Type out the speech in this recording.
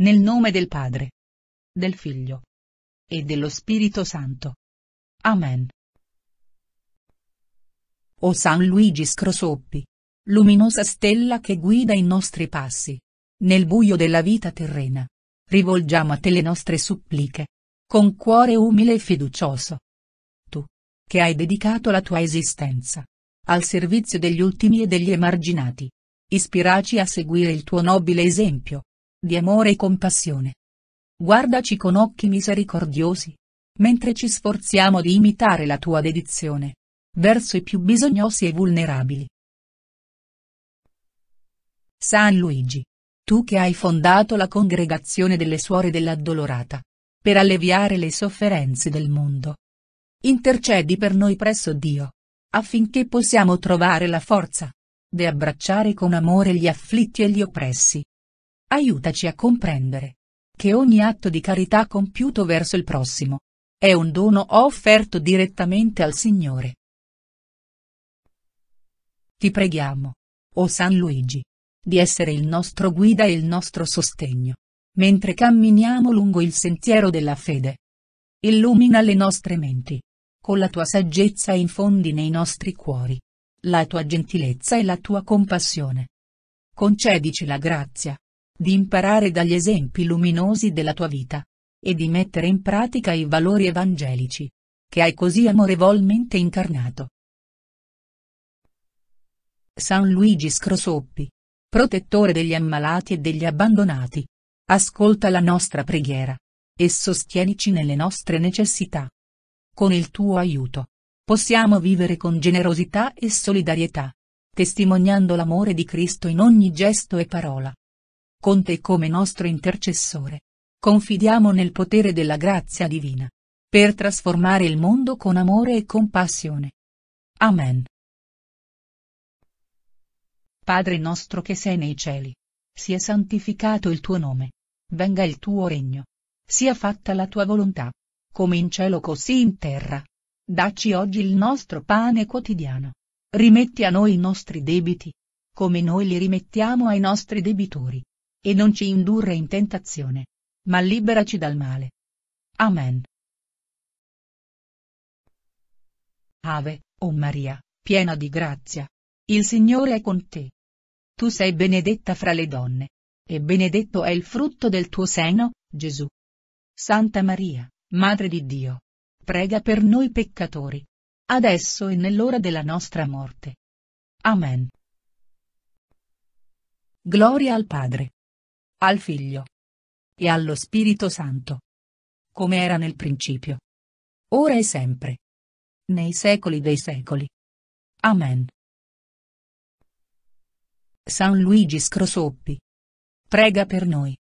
Nel nome del Padre, del Figlio e dello Spirito Santo. Amen. O San Luigi Scrosoppi, luminosa stella che guida i nostri passi, nel buio della vita terrena, rivolgiamo a te le nostre suppliche, con cuore umile e fiducioso. Tu, che hai dedicato la tua esistenza al servizio degli ultimi e degli emarginati, ispiraci a seguire il tuo nobile esempio di amore e compassione. Guardaci con occhi misericordiosi. Mentre ci sforziamo di imitare la tua dedizione. Verso i più bisognosi e vulnerabili. San Luigi. Tu che hai fondato la congregazione delle suore dell'addolorata. Per alleviare le sofferenze del mondo. Intercedi per noi presso Dio. Affinché possiamo trovare la forza. De abbracciare con amore gli afflitti e gli oppressi, Aiutaci a comprendere che ogni atto di carità compiuto verso il prossimo è un dono offerto direttamente al Signore. Ti preghiamo, o San Luigi, di essere il nostro guida e il nostro sostegno, mentre camminiamo lungo il sentiero della fede. Illumina le nostre menti. Con la tua saggezza infondi nei nostri cuori la tua gentilezza e la tua compassione. Concedici la grazia, di imparare dagli esempi luminosi della tua vita. E di mettere in pratica i valori evangelici. Che hai così amorevolmente incarnato. San Luigi Scrosoppi. Protettore degli ammalati e degli abbandonati. Ascolta la nostra preghiera. E sostienici nelle nostre necessità. Con il tuo aiuto. Possiamo vivere con generosità e solidarietà testimoniando l'amore di Cristo in ogni gesto e parola con te come nostro intercessore. Confidiamo nel potere della grazia divina. Per trasformare il mondo con amore e compassione. Amen. Padre nostro che sei nei cieli. Sia santificato il tuo nome. Venga il tuo regno. Sia fatta la tua volontà. Come in cielo così in terra. Dacci oggi il nostro pane quotidiano. Rimetti a noi i nostri debiti. Come noi li rimettiamo ai nostri debitori e non ci indurre in tentazione. Ma liberaci dal male. Amen. Ave, o oh Maria, piena di grazia. Il Signore è con te. Tu sei benedetta fra le donne. E benedetto è il frutto del tuo seno, Gesù. Santa Maria, Madre di Dio. Prega per noi peccatori. Adesso e nell'ora della nostra morte. Amen. Gloria al Padre al Figlio e allo Spirito Santo. Come era nel principio. Ora e sempre. Nei secoli dei secoli. Amen. San Luigi Scrosoppi. Prega per noi.